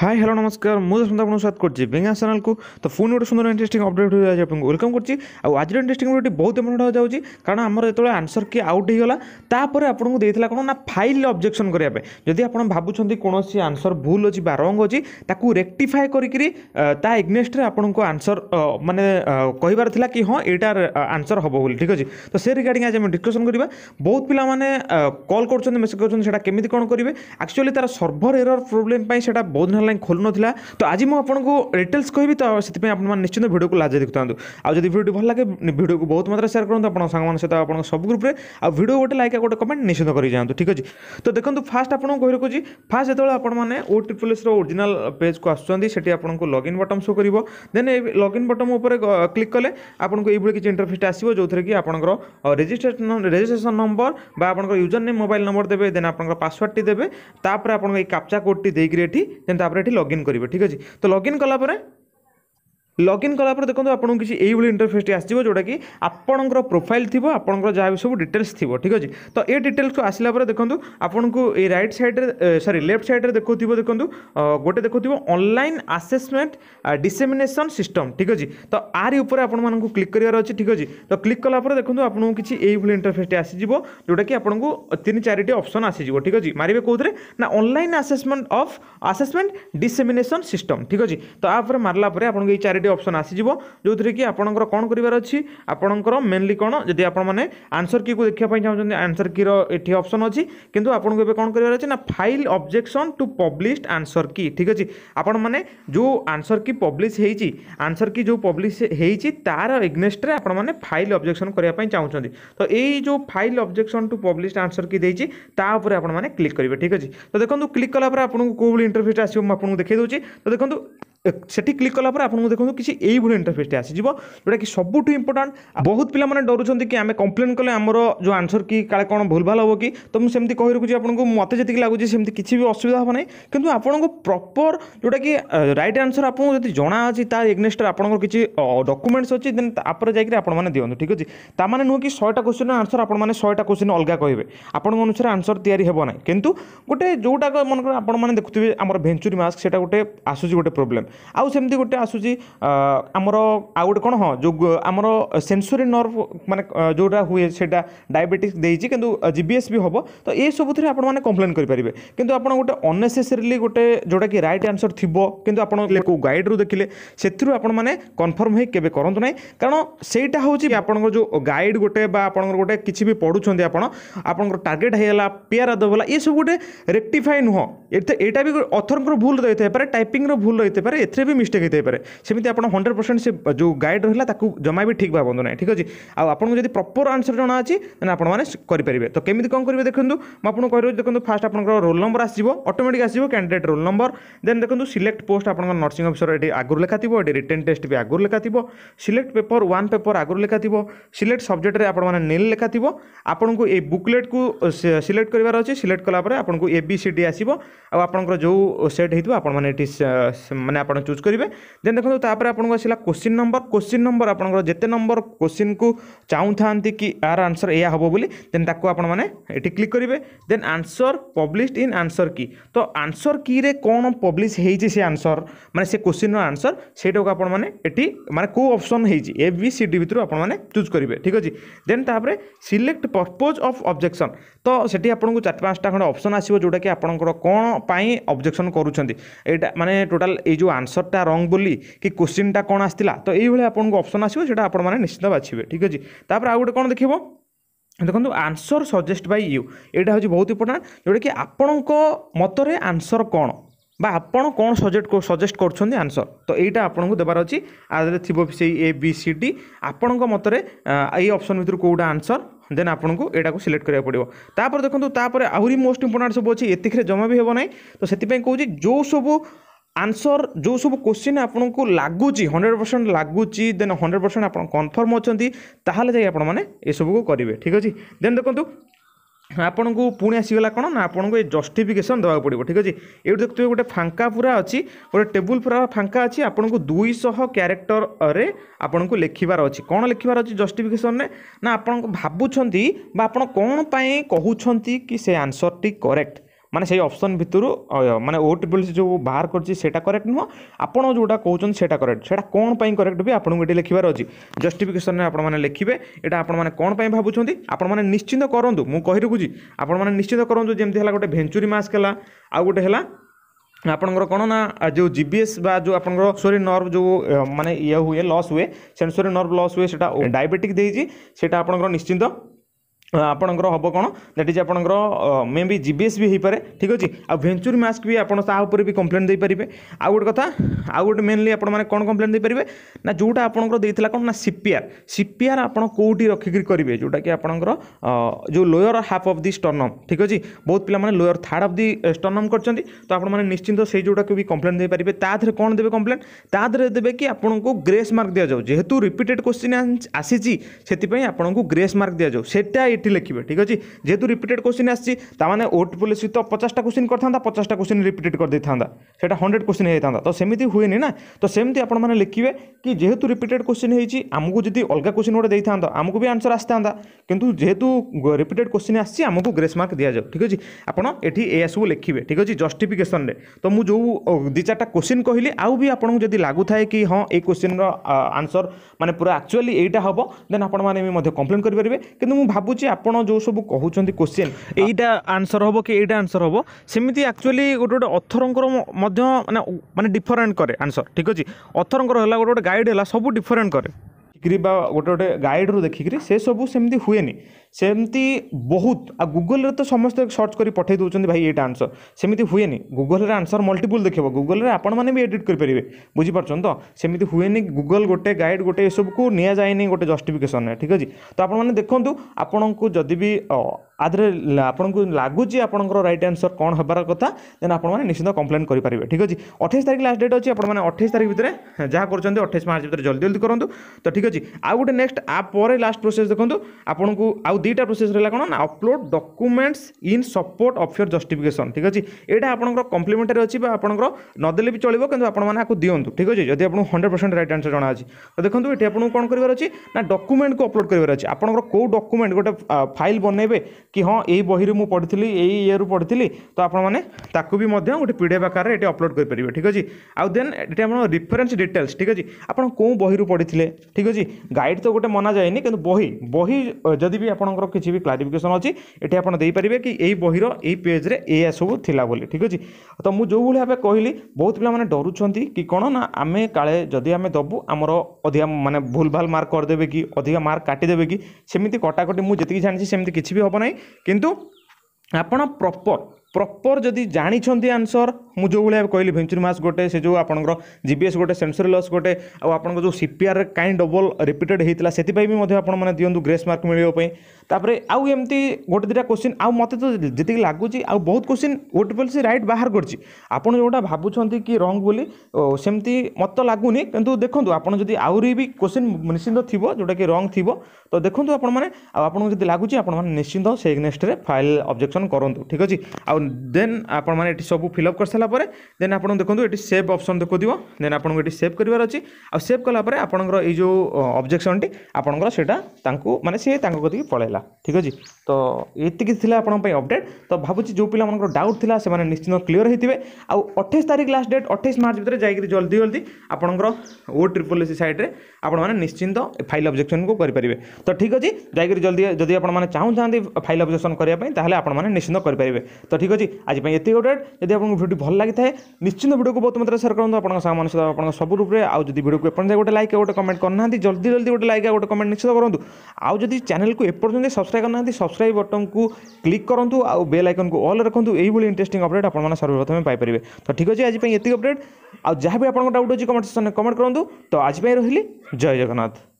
hi hello ನಮಸ್ಕಾರ ಮುದ ಸಂತಾಪನ ಸ್ವಾಗತ ಕೊಡ್ಚಿ ಬೆಂಗಾಸ್ ଚ୍ୟାନେଲ୍କୁ ତ ପୁଣି ଗୋଟେ ସୁନ୍ଦର ଇଣ୍ଟରେଷ୍ଟିଂ ଅପଡ଼େଟ୍ ହୋଇ ଆଜି ଆପଣଙ୍କୁ ୱେଲକମ୍ କରୁଛି ଆଉ ଆଜିର ଇଣ୍ଟରେଷ୍ଟିଂ ଅପଡ଼େଟ୍ ବହୁତ ଇମ୍ପୋର୍ଟାଣ୍ଟ ହୋଇଯାଉଛି କାରଣ ଆମର ଯେତେବେଳେ ଆନ୍ସର୍ କି ଆଉଟ୍ ହୋଇଗଲା ତାପରେ ଆପଣଙ୍କୁ ଦେଇଥିଲା କ'ଣ ନା ଫାଇଲ୍ରେ ଅବଜେକ୍ସନ୍ କରିବା ପାଇଁ ଯଦି ଆପଣ ଭାବୁଛନ୍ତି କୌଣସି ଆନ୍ସର୍ ଭୁଲ ଅଛି ବା ରଙ୍ଗ ଅଛି ତାକୁ ରେକ୍ଟିଫାଏ କରିକିରି ତା ଏଗ୍ନେଷ୍ଟରେ ଆପଣଙ୍କୁ ଆନ୍ସର୍ ମାନେ କହିବାର ଥିଲା କି ହଁ ଏଇଟା ଆନ୍ସର୍ ହେବ ବୋଲି ଠିକ୍ ଅଛି ତ ସେ ରିଗାର୍ଡ଼ିଂ ଆଜି ଆମେ ଡିସ୍କସନ୍ କରିବା ବହୁତ ପିଲାମାନେ କଲ୍ କରୁଛନ୍ତି ମେସେଜ୍ କରୁଛନ୍ତି ସେଇଟା କେମିତି କ'ଣ କରିବେ ଆକ୍ଚୁଆଲି ତା'ର ସର୍ଭର୍ ଏରର୍ ପ୍ରୋବ୍ଲେମ୍ ପାଇଁ ସେଇଟା ବହୁତ ଅନଲାଇନ୍ ଖୋଲୁନଥିଲା ତ ଆଜି ମୁଁ ଆପଣଙ୍କୁ ଡିଟେଲ୍ସ କହିବି ତ ସେଥିପାଇଁ ଆପଣମାନେ ନିଶ୍ଚିନ୍ତ ଭିଡ଼ିଓକୁ ଲାଜ ଦେଖୁଥାନ୍ତୁ ଆଉ ଯଦି ଭିଡ଼ିଓଟି ଭଲ ଲାଗେ ଭିଡ଼ିଓକୁ ବହୁତ ମାତ୍ରାରେ ସେୟାର କରନ୍ତୁ ଆପଣଙ୍କ ସାଙ୍ଗମାନଙ୍କ ସହିତ ଆପଣଙ୍କ ସବୁ ଗ୍ରୁପ୍ରେ ଆଉ ଭିଡ଼ିଓ ଗୋଟେ ଲାଇକ୍ ଆଉ ଗୋଟେ କମେଣ୍ଟ ନିଶ୍ଚିନ୍ତ କରିଯାଆନ୍ତୁ ଠିକ୍ ଅଛି ତ ଦେଖନ୍ତୁ ଫାଷ୍ଟ ଆପଣଙ୍କୁ କହି ରଖୁଛି ଫାଷ୍ଟ ଯେତେବେଳେ ଆପଣମାନେ ଓ ଟ୍ରିପୁଲଏସ୍ର ଓରିଜିନାଲ୍ ପେଜ୍କୁ ଆସୁଛନ୍ତି ସେଠି ଆପଣଙ୍କୁ ଲଗ୍ଇନ୍ ବଟମ୍ ସୋ କରିବ ଦେନ୍ ଏ ଲଗ୍ଇନ୍ ବଟମ୍ ଉପରେ କ୍ଲିକ୍ କଲେ ଆପଣଙ୍କୁ ଏଇଭଳି କିଛି ଇଣ୍ଟରଫେସ୍ ଆସିବ ଯେଉଁଥିରେ କି ଆପଣଙ୍କର ରେଜିଷ୍ଟ୍ରେସନ୍ ରେଜିଷ୍ଟ୍ରେସନ୍ ନମ୍ବର ବା আপনার ୟୁଜର୍ নেম ମୋବାଇଲ୍ ନମ୍ବର ଦେବେ ଦେନ୍ আপনার ପାସୱାର୍ଡ଼ଟି ଦେବେ ତାପରେ ଆପଣଙ୍କ ଏଇ କାପ୍ଚା କୋଡ଼୍ଟି দিয়ে ଏଠି দেন তাপরে তাপরে এটি লগ ইন করবে ঠিক আছে তো লগ ইন কলাপরে লগইନ୍ কলাপরে দেখুন আপনার কিছু এইভাবে ইন্টরফেসটি আসবে যেটা কি আপনার প্রোফাইল থাকবে আপনার যা সব ডিটেলস থাকবে ঠিক আছে তো এই ডিটেলস আসলা পরে দেখুন আপনার এই রাইট সাইড্রে সরি লেফট সাইড্রে দেখুব দেখুন গোটে দেখুব অনলাইন আসেসমেন্ট ডিসেমিনেসন সিস্টম ঠিক আছে তো আরি উপরে আপনার ক্লিক করার অছে ঠিক আছে তো ক্লিক কলাপরে দেখুন আপনার কিছু এইভাবে ইন্টরফেসটি আসিযোগ যেটা কি আপনার তিন চারিটি অপসন আসিযোগ ঠিক আছে মারিবে কোথায় না online assessment of assessment dissemination system ঠিক আছে তো আপরে মারলা পরে আপনার এই চারি क्वाट अप्सन आसो जो थी कि आपंकर कौन करार मेनली कौन जी आपने आंसर की को देखा चाहते आंसर की रिटी अप्सन अच्छी कितु आपको कौन कर file objection to publish answer की ठीक अच्छे आपण मैंने जो आंसर की पब्लीश हो आंसर की जो पब्लीश हो तार एग्नेस्ट आपने फाइल अब्जेक्शन करवाई चाहूँ तो यो file objection to publish answer की देती तापर आप क्लिक करेंगे ठीक अच्छे तो देखो क्लिक कलापर आपको कौली इंटरफेस आसो देखे दूसरी तो देखो সেটি ক্লিক কলা পরে আপনার দেখুন কিছু এইভাবে ইন্টারফেসটি ইন্ଟরফেসটি যেটা কি সবুঠু ইম্পর্টাট বহু পিলা মানে ডরুন কি আমি কমপ্লেন কলে আমার যে আনসর কি কালে কোণ ভুলভাল হব কি তো মু সেমতি কই রাখুছি আপনার মতো যেত লাগুছে সেমি কিছু অসুবিধা হব না কিন্তু আপনার প্রপর যেটা কি রাইট আনসর আপনার যদি জনা আছে তার এগনেস্টরে আপনার কিছু ডকুমেন্টস অছি দেন তাপরে যাই আপনার দিও ঠিক আছে তা মানে নুহ কি শহেটা কোশ্চিন আনসর আপনার মানে শহেটা কোশ্চিন অলগা কহবে আপনার অনুসারে আনসর তৈরি হব না কিন্তু গোটে যেটা মনে করেন আপনার মানে দেখুবে আমার ভেঞ্চুরি মাস্ক সেটা গোটে আসুচি গোটে প্রোবলেম ଆଉ ସେମିତି ଗୋଟେ ଆସୁଛି ଆମର ଆଉ ଗୋଟେ କ'ଣ ହଁ ଯେଉଁ ଆମର ସେନ୍ସୋରି ନର୍ଭ ମାନେ ଯେଉଁଟା ହୁଏ ସେଇଟା ଡାଇବେଟିସ୍ ଦେଇଛି କିନ୍ତୁ ଜିବିଏସ୍ ବି ହେବ ତ ଏସବୁଥିରେ ଆପଣମାନେ କମ୍ପ୍ଲେନ୍ କରିପାରିବେ କିନ୍ତୁ ଆପଣ ଗୋଟେ ଅନ୍ନେସେସରିଲି ଗୋଟେ ଯେଉଁଟାକି ରାଇଟ୍ ଆନ୍ସର୍ ଥିବ କିନ୍ତୁ ଆପଣ କେଉଁ ଗାଇଡ଼୍ରୁ ଦେଖିଲେ ସେଥିରୁ ଆପଣମାନେ କନଫର୍ମ ହୋଇ କେବେ କରନ୍ତୁ ନାହିଁ କାରଣ ସେଇଟା ହେଉଛି ଆପଣଙ୍କର ଯେଉଁ ଗାଇଡ଼ ଗୋଟେ ବା ଆପଣଙ୍କର ଗୋଟେ କିଛି ବି ପଢ଼ୁଛନ୍ତି ଆପଣ ଆପଣଙ୍କର ଟାର୍ଗେଟ୍ ହେଇଗଲା ପିଆର ଆଦବ ହେଲା ଏସବୁ ଗୋଟେ ରେକ୍ଟିଫାଏ ନୁହଁ ଏଇଟା ବି ଅଥରଙ୍କର ଭୁଲ ରହିଥାଇପାରେ ଟାଇପିଂର ଭୁଲ ରହିଥାଇପାରେ ଏଥିରେ ବି ମିଷ୍ଟେକ୍ ହେଇଥାଇପାରେ ସେମିତି ଆପଣ ହଣ୍ଡ୍ରେଡ଼ ପରସେଣ୍ଟ ସେ ଯେଉଁ ଗାଇଡ଼ ରହିଲା ତାକୁ ଜମା ବି ଠିକ୍ ଭାବନ୍ତୁ ନାହିଁ ଠିକ୍ ଅଛି ଆଉ ଆପଣଙ୍କୁ ଯଦି ପ୍ରପର୍ ଆନ୍ସର୍ ଜଣା ଅଛି ଦେନ୍ ଆପଣମାନେ କରିପାରିବେ ତ କେମିତି କ'ଣ କରିବେ ଦେଖନ୍ତୁ ମୁଁ ଆପଣଙ୍କୁ କହିଦେଉଛି ଦେଖନ୍ତୁ ଫାଷ୍ଟ ଆପଣଙ୍କର ରୋଲ୍ ନମ୍ବର ଆସିବ ଅଟୋମେଟିକ୍ ଆସିବ କ୍ୟାଣ୍ଡିଡେଟ୍ ରୋଲ୍ ନମ୍ବର ଦେନ୍ ଦେଖନ୍ତୁ ସିଲେକ୍ଟ ପୋଷ୍ଟ ଆପଣଙ୍କ ନର୍ସିଂ ଅଫିସର ଏଠି ଆଗରୁ ଲେଖାଥିବ ଏଠି ରିଟର୍ନ ଟେଷ୍ଟ ବି ଆଗରୁ ଲେଖାଥିବ ସିଲେକ୍ଟ ପେପର ୱାନ୍ ପେପର ଆଗରୁ ଲେଖାଥିବ ସିଲେକ୍ଟ ସବଜେକ୍ଟରେ ଆପଣମାନେ ନେଲ୍ ଲେଖାଥିବ ଆପଣଙ୍କୁ ଏଇ ବୁକଲେଟ୍କୁ ସିଲେକ୍ଟ କରିବାର ଅଛି ସିଲେକ୍ଟ କଲା ପରେ ଆପଣଙ୍କୁ ଏ ବି ସି ଡି ଆସିବ ଆଉ ଆପଣଙ୍କର ଯେଉଁ ସେଟ୍ ହେଇଥିବ ଆପଣମାନେ ଏଠି ମାନେ ଆପଣ আপন চুজ করিবে দেন দেখো তাপরে আপন কো আছেলা কোশ্চেন নাম্বার কোশ্চেন নাম্বার আপন ঘর জেতে নাম্বার কোশ্চেন কো চাওন থানতি কি আর আনসার এ হব বলি দেন তাকু আপন মানে এটি ক্লিক করিবে then answer published in answer কি তো আনসার কি রে কোন পাবলিশ হেইছে সেই আনসার মানে সেই কোশ্চেনৰ আনসার সেইটো কো আপন মানে এটি মানে কো অপশন হেইজি এ বি সি ডি ভিতৰু আপন মানে চুজ করিবে ঠিক আছে দেন তাপরে সিলেক্ট परपজ অফ অবজেকশন ତ ସେଠି ଆପଣଙ୍କୁ ଚାରି ପାଞ୍ଚଟା ଖଣ୍ଡେ ଅପସନ୍ ଆସିବ ଯେଉଁଟାକି ଆପଣଙ୍କର କ'ଣ ପାଇଁ ଅବଜେକ୍ସନ୍ କରୁଛନ୍ତି ଏଇଟା ମାନେ ଟୋଟାଲ୍ ଏଇ ଯେଉଁ ଆନ୍ସର୍ଟା ରଙ୍ଗ ବୋଲି କି କୋଶ୍ଚିନ୍ଟା କ'ଣ ଆସିଥିଲା ତ ଏଇଭଳିଆ ଆପଣଙ୍କୁ ଅପସନ୍ ଆସିବ ସେଇଟା ଆପଣମାନେ ନିଶ୍ଚିତ ବାଛିବେ ଠିକ୍ ଅଛି ତାପରେ ଆଉ ଗୋଟେ କ'ଣ ଦେଖିବ ଦେଖନ୍ତୁ ଆନ୍ସର୍ ସଜେଷ୍ଟ ବାଇ ୟୁ ଏଇଟା ହେଉଛି ବହୁତ ଇମ୍ପୋର୍ଟାଣ୍ଟ ଯେଉଁଟାକି ଆପଣଙ୍କ ମତରେ ଆନ୍ସର୍ କ'ଣ ବା ଆପଣ କଣ সজেক্ট ସଜେଷ୍ଟ କରୁଛନ୍ତି ଆନ୍ସର୍ ତ ଏଇଟା ଆପଣଙ୍କୁ ଦେବାର ଅଛି ଆଦରେ ଥିବ ସେଇ ଏ ବି ସି ডি ଆପଣଙ୍କ ମତରେ ଏଇ ଅପସନ୍ ଭିତରୁ କେଉଁଟା ଆନ୍ସର୍ দেন আপনার এটা সিলেক্ট করা পড়ব তাপরে দেখুন তাপরে আহরি মোস্ট ইম্পর্টাট সব অছি এতিকে জমা বি হব না তো সেপাই কৌছি যে সবু আনসর যে সব কোশ্চিন আপনার লাগুচি হন্ড্রেড পরসেন্ট লাগুচি দেন হন্ড্রেড পরসেন্ট আপনার কনফর্ম অনেক তাহলে যাই আপনার মানে এসবু করবে ঠিক আছে দেন দেখুন ଆପଣଙ୍କୁ ପୁଣି ଆସିଗଲା କ'ଣ ନା ଆପଣଙ୍କୁ ଏ ଜଷ୍ଟିଫିକେସନ୍ ଦେବାକୁ ପଡ଼ିବ ଠିକ୍ ଅଛି ଏଇଠି ଦେଖୁଥିବେ ଗୋଟେ ଫାଙ୍କା ପୁରା ଅଛି ଗୋଟେ ଟେବୁଲ୍ ପୁରା ଫାଙ୍କା ଅଛି ଆପଣଙ୍କୁ ଦୁଇଶହ କ୍ୟାରେକ୍ଟରରେ ଆପଣଙ୍କୁ ଲେଖିବାର ଅଛି କ'ଣ ଲେଖିବାର ଅଛି ଜଷ୍ଟିଫିକେସନ୍ରେ ନା ଆପଣଙ୍କୁ ଭାବୁଛନ୍ତି ବା ଆପଣ କ'ଣ ପାଇଁ କହୁଛନ୍ତି କି ସେ ଆନ୍ସର୍ଟି କରେକ୍ଟ ମାନେ ସେଇ ଅପସନ୍ ଭିତରୁ ମାନେ ଓ ଟ୍ରିପଲ୍ ସି ଯେଉଁ ବାହାର କରିଛି ସେଇଟା କରେକ୍ଟ ନୁହଁ ଆପଣ ଯେଉଁଟା କହୁଛନ୍ତି ସେଇଟା କରେକ୍ଟ ସେଇଟା କ'ଣ ପାଇଁ କରେକ୍ଟ ବି ଆପଣଙ୍କୁ ଏଠି ଲେଖିବାର ଅଛି ଜଷ୍ଟିଫିକେସନ୍ରେ ଆପଣମାନେ ଲେଖିବେ ଏଇଟା ଆପଣମାନେ କ'ଣ ପାଇଁ ଭାବୁଛନ୍ତି ଆପଣମାନେ ନିଶ୍ଚିନ୍ତ କରନ୍ତୁ ମୁଁ କହି ରଖୁଛି ଆପଣମାନେ ନିଶ୍ଚିନ୍ତ କରନ୍ତୁ ଯେମିତି ହେଲା ଗୋଟେ ଭେଞ୍ଚୁରୀ ମାସ୍କ ହେଲା ଆଉ ଗୋଟେ ହେଲା ଆପଣଙ୍କର କ'ଣ ନା ଯେଉଁ ଜି ବି ଏସ୍ ବା ଯେଉଁ ଆପଣଙ୍କର ସେନ୍ସୋରୀ ନର୍ଭ ଯେଉଁ ମାନେ ଇଏ ହୁଏ ଲସ୍ ହୁଏ ସେନ୍ସୋରୀ ନର୍ଭ ଲସ୍ ହୁଏ ସେଇଟା ଡାଇବେଟିକ୍ ଦେଇଛି ସେଇଟା ଆପଣଙ୍କର ନିଶ୍ଚିନ୍ତ ଆପଣଙ୍କର ହେବ କ'ଣ ଦ୍ୟାଟ୍ ଇଜ୍ ଆପଣଙ୍କର maybe G B S B ହେଇପାରେ ଠିକ୍ ଅଛି ଆଉ ଭେଞ୍ଚୁରି ମାସ୍କ ବି ଆପଣ ତା ଉପରେ ବି କମ୍ପ୍ଲେନ୍ ଦେଇପାରିବେ ଆଉ ଗୋଟେ କଥା ଆଉ ଗୋଟେ ମେନଲି ଆପଣମାନେ କ'ଣ କମ୍ପ୍ଲେନ୍ ଦେଇପାରିବେ ନା ଯେଉଁଟା ଆପଣଙ୍କର ଦେଇଥିଲା କ'ଣ ନା C P R C P R ଆପଣ କେଉଁଠି ରଖିକିରି କରିବେ ଯେଉଁଟାକି ଆପଣଙ୍କର ଯେଉଁ lower half of the sternum ଠିକ୍ ଅଛି ବହୁତ ପିଲାମାନେ lower third of the sternum କରିଛନ୍ତି ତ ଆପଣମାନେ ନିଶ୍ଚିନ୍ତ ସେଇ ଯେଉଁଟାକୁ ବି କମ୍ପ୍ଲେନ୍ ଦେଇପାରିବେ ତା ଦେହରେ କ'ଣ ଦେବେ କମ୍ପ୍ଲେନ୍ ତା ଦେହରେ ଦେବେ କି ଆପଣଙ୍କୁ ଗ୍ରେସ୍ ମାର୍କ ଦିଆଯାଉ ଯେହେତୁ ରିପିଟେଡ଼୍ କୋଶ୍ଚିନ୍ ଆସିଛି ସେଥିପାଇଁ ଆପଣଙ୍କୁ ଗ୍ରେସ୍ ମାର୍କ ଦିଆଯାଉ ସେଟା লিখিব ঠিক আছে যেতু রিপিটেড কোশ্চেন আসছি তা মানে ওট পলিসি তো 50 টা কোশ্চেন করতা 50 টা কোশ্চেন রিপিটেড কর দিথা সেটা 100 কোশ্চেন হয়তা তো সেমতি হুই নে না তো সেমতি आपण माने लिखिबे कि जेहेतु রিপিটেড কোশ্চেন হেইছি আমাকো যদি অলগা কোশ্চেন ওরে দেইথা তো আমাকো বি আনসার আসতা কিন্তু জেहेतु রিপিটেড কোশ্চেন আসছি আমাকো গ্রেস মার্ক দিয়া যাও ঠিক আছে आपण एठी एएस ओ लिखिबे ঠিক আছে জাস্টিফিকেশন রে তো মু জো দিচাটা কোশ্চেন কইলি আউ বি आपणক যদি লাগু ঠায় কি হ্যাঁ এ কোশ্চেনর আনসার মানে পুরা অ্যাকচুয়ালি এটা হব দেন आपण মানে মধ্যে কমপ্লেন করি পারিব কিন্তু মু ভাবু ଆପଣ ଯେଉଁ ସବୁ କହୁଛନ୍ତି କୋଶ୍ଚିନ୍ ଏଇଟା ଆନ୍ସର୍ ହେବ କି ଏଇଟା ଆନ୍ସର୍ ହେବ ସେମିତି ଆକ୍ଚୁଆଲି ଗୋଟେ ଗୋଟେ ଅଥରଙ୍କର ମଧ୍ୟ ମାନେ ମାନେ ଡିଫରେଣ୍ଟ କରେ ଆନ୍ସର୍ ଠିକ୍ ଅଛି ଅଥରଙ୍କର ହେଲା ଗୋଟେ ଗୋଟେ ଗାଇଡ଼୍ ହେଲା ସବୁ ଡିଫରେଣ୍ଟ କରେ କିରି ବା ଗୋଟେ ଗୋଟେ ଗାଇଡ଼୍ରୁ ଦେଖିକିରି ସେସବୁ ସେମିତି ହୁଏନି ସେମିତି ବହୁତ ଆଉ ଗୁଗଲ୍ରେ ତ ସମସ୍ତେ ସର୍ଚ୍ଚ କରି ପଠାଇ ଦେଉଛନ୍ତି ଭାଇ ଏଇଟା ଆନ୍ସର୍ ସେମିତି ହୁଏନି ଗୁଗଲ୍ରେ ଆନ୍ସର୍ ମଲ୍ଟିପୁଲ୍ ଦେଖିବ ଗୁଗଲ୍ରେ ଆପଣମାନେ ବି ଏଡ଼ିଟ୍ କରିପାରିବେ ବୁଝିପାରୁଛନ୍ତି ତ ସେମିତି ହୁଏନି ଗୁଗଲ୍ ଗୋଟେ ଗାଇଡ଼ ଗୋଟେ ଏସବୁକୁ ନିଆଯାଏନି ଗୋଟେ ଜଷ୍ଟିଫିକେସନ୍ରେ ଠିକ୍ ଅଛି ତ ଆପଣମାନେ ଦେଖନ୍ତୁ ଆପଣଙ୍କୁ ଯଦି ବି ଆଧିରେ ଆପଣଙ୍କୁ ଲାଗୁଛି ଆପଣଙ୍କର ରାଇଟ୍ ଆନ୍ସର୍ କ'ଣ ହେବାର କଥା ଦେନ୍ ଆପଣମାନେ ନିଶ୍ଚିନ୍ତ କମ୍ପ୍ଲେନ୍ କରିପାରିବେ ଠିକ୍ ଅଛି ଅଠେଇଶ ତାରିଖ ଲାଷ୍ଟ ଡେଟ୍ ଅଛି ଆପଣମାନେ ଅଠେଇଶ ତାରିଖ ଭିତରେ ଯାହା କରୁଛନ୍ତି ଅଠେଇଶ ମାର୍ଚ୍ଚ ଭିତରେ ଜଲ୍ଦି ଜଲ୍ଦି କରନ୍ତୁ ତ ଠିକ୍ ଅଛି ଆଉ ଗୋଟେ ନେକ୍ସଟ୍ ଆ ପରେ ଲାଷ୍ଟ ପ୍ରୋସେସ୍ ଦେଖନ୍ତୁ ଆପଣଙ୍କୁ ଆଉ দুইটা ପ୍ରୋସେସ୍ ରହିଲା କ'ଣ ନା upload documents in support of your justification ଠିକ୍ ଅଛି ଏଇଟା ଆପଣଙ୍କର କମ୍ପ୍ଲିମେଣ୍ଟାରୀ ଅଛି ବା ଆପଣଙ୍କର ନଦେଲେ ବି ଚଳିବ କିନ୍ତୁ ଆପଣମାନେ ଆକୁ ଦିଅନ୍ତୁ ଠିକ୍ ଅଛି ଯଦି ଆପଣଙ୍କୁ ହଣ୍ଡ୍ରେଡ଼ ପରସେଣ୍ଟ ରାଇଟ୍ ଆନ୍ସର୍ ଜଣାଅଛି ତ ଦେଖନ୍ତୁ ଏଠି ଆପଣଙ୍କୁ କ'ଣ କରିବାର ଅଛି ନା ଡକୁମେଣ୍ଟକୁ ଅପଲୋଡ଼ କରିବାର ଅଛି ଆପଣଙ୍କର କେଉଁ ଡକୁମେଣ୍ଟ ଗୋଟେ ଫାଇଲ୍ ବନେଇବେ କି ହଁ ଏଇ ବହିରୁ ମୁଁ ପଢ଼ିଥିଲି ଏଇ ଇଏରୁ ପଢ଼ିଥିଲି ତ ଆପଣମାନେ ତାକୁ ବି ମଧ୍ୟ ଗୋଟେ ପି ଡି ଏଫ୍ ଆକାରରେ ଏଠି ଅପଲୋଡ଼ କରିପାରିବେ ଠିକ୍ ଅଛି ଆଉ ଦେନ୍ ଏଠି ଆପଣ ରିଫରେନ୍ସ ଡିଟେଲ୍ସ ଠିକ୍ ଅଛି ଆପଣ କେଉଁ ବହିରୁ ପଢ଼ିଥିଲେ ଠିକ୍ ଅଛି ଗାଇଡ଼ ତ ଗୋଟେ ମନାଯାଏନି କିନ୍ତୁ ବହି ବହି ଯଦି ବି ଆପଣ ଆପଣଙ୍କର କିଛି ବି କ୍ଲାରିଫିକେସନ୍ ଅଛି ଏଠି ଆପଣ ଦେଇପାରିବେ କି ଏଇ ବହିର ଏଇ ପେଜ୍ରେ ଏଇଆ ସବୁ ଥିଲା ବୋଲି ଠିକ୍ ଅଛି ତ ମୁଁ ଯେଉଁଭଳି ଭାବେ କହିଲି ବହୁତ ପିଲାମାନେ ଡରୁଛନ୍ତି କି କ'ଣ ନା ଆମେ କାଳେ ଯଦି ଆମେ ଦେବୁ ଆମର ଅଧିକା ମାନେ ଭୁଲ ଭାଲ ମାର୍କ କରିଦେବେ କି ଅଧିକା ମାର୍କ କାଟିଦେବେ କି ସେମିତି କଟାକଟି ମୁଁ ଯେତିକି ଜାଣିଛି ସେମିତି କିଛି ବି ହେବ ନାହିଁ କିନ୍ତୁ ଆପଣ ପ୍ରପର୍ ପ୍ରପର୍ ଯଦି ଜାଣିଛନ୍ତି ଆନ୍ସର୍ ମୁଁ ଯେଉଁ ଭଳିଆ କହିଲି ଭେଞ୍ଚୁରି ମାସ୍ ଗୋଟେ ସେ ଯେଉଁ ଆପଣଙ୍କର ଜି ବି ଏସ୍ ଗୋଟେ ସେନ୍ସରି ଲସ୍ ଗୋଟେ ଆଉ ଆପଣଙ୍କ ଯେଉଁ ସି ପି ଆର୍ କାଇଁ ଡବଲ୍ ରିପିଟେଡ଼୍ ହେଇଥିଲା ସେଥିପାଇଁ ବି ମଧ୍ୟ ଆପଣମାନେ ଦିଅନ୍ତୁ ଗ୍ରେସ୍ ମାର୍କ ମିଳିବା ପାଇଁ ତାପରେ ଆଉ ଏମିତି ଗୋଟେ ଦୁଇଟା କୋଶ୍ଚିନ୍ ଆଉ ମୋତେ ତ ଯେତିକି ଲାଗୁଛି ଆଉ ବହୁତ କୋଶ୍ଚିନ୍ ଗୋଟେ ବୋଲି ସେ ରାଇଟ୍ ବାହାର କରିଛି ଆପଣ ଯେଉଁଟା ଭାବୁଛନ୍ତି କି ରଙ୍ଗ ବୋଲି ସେମିତି ମୋତେ ଲାଗୁନି କିନ୍ତୁ ଦେଖନ୍ତୁ ଆପଣ ଯଦି ଆହୁରି ବି କୋଶ୍ଚିନ୍ ନିଶ୍ଚିନ୍ତ ଥିବ ଯେଉଁଟାକି ରଙ୍ଗ ଥିବ ତ ଦେଖନ୍ତୁ ଆପଣମାନେ ଆଉ ଆପଣଙ୍କୁ ଯଦି ଲାଗୁଛି ଆପଣମାନେ ନିଶ୍ଚିନ୍ତ ସେଇ ନେକ୍ସଟରେ ଫାଇଲ୍ ଅବଜେକ୍ସନ୍ କରନ୍ତୁ ଠିକ୍ ଅଛି ଆଉ দেন আপনার এটি সব ফিলঅপ করে সারা পরে দেন আপনার দেখুন এটি সেভ অপসন দেখুথিব দেন আপনার এটি সেভ করবার অছি আেভ কলাপরে আপনার এই যে অবজেকশনটি আপনার সেটা তাঁকু মানে সি তাঁক কতিকি পলাইলা ঠিক আছে তো এতিকি লা আপনার অপডেট তো ভাবুছি যে পিলা মানুষ ডাউট লা সে নিশ্চিন্ত ক্লিয়র হয়ে আঠাইশ তারিখ লাস্ট ডেট অঠাইশ মার্চ ভিতরে যাই জলদি জলদি আপনার ও ট্রিপল এসি সাইট্রে আপনার নিশ্চিন্ত ফাইল অবজেকশন কু করে তো ঠিক আছে যাই জলদি যদি আপনার চাহুচান ফাইল অবজেকশন করা তাহলে আপনার নিশ্চিন্ত করে তো ঠিক ঠিক ଅଛି ଆଜି ପାଇଁ ଏତିକି ଅପଡ଼େଟ୍ ଯଦି ଆପଣଙ୍କୁ ଭିଡ଼ିଓଟି ଭଲ ଲାଗିଥାଏ ନିଶ୍ଚିନ୍ତ ଭିଡ଼ିଓକୁ ବହୁତ ମାତ୍ରାରେ ସେୟାର କରନ୍ତୁ ଆପଣଙ୍କ ସାଙ୍ଗମାନେ ସହିତ ଆପଣଙ୍କ ସବୁ ରୂପରେ ଆଉ ଯଦି ଭିଡ଼ିଓକୁ ଏପର୍ଯ୍ୟନ୍ତ ଗୋଟେ ଲାଇକ୍ ଆଉ ଗୋଟେ କମେଣ୍ଟ କରୁନାହାନ୍ତି ଜଲ୍ଦି ଜଲ୍ଦି ଗୋଟେ ଲାଇକ୍ ଆଉ ଗୋଟେ କମେଣ୍ଟ ନିଶ୍ଚିତ କରନ୍ତୁ ଆଉ ଯଦି ଚ୍ୟାନେଲକୁ ଏପର୍ଯ୍ୟନ୍ତ ସବସ୍କ୍ରାଇବ୍ କରୁନାହାନ୍ତି ସବସ୍କ୍ରାଇବ୍ ବଟନକୁ କ୍ଲିକ୍ କରନ୍ତୁ ଆଉ ବେଲ୍ ଆଇକନକୁ ଅଲ୍ ରଖନ୍ତୁ ଏଇଭଳି ଇଣ୍ଟରେଷ୍ଟିଂ ଅପଡ଼େଟ୍ ଆପଣମାନେ ସର୍ବପ୍ରଥମେ ପାଇପାରିବେ ତ ଠିକ୍ ଅଛି ଆଜି ପାଇଁ ଏତିକି ଅପଡ଼େଟ୍ ଆଉ ଯାହା ବି ଆପଣଙ୍କ ଡାଉଟ୍ ଅଛି କମେଣ୍ଟ ସେକ୍ସନରେ କମେଣ୍ଟ କରନ୍ତୁ ତ ଆଜି ପାଇଁ ରହିଲି ଜୟ ଜଗନ୍ନାଥ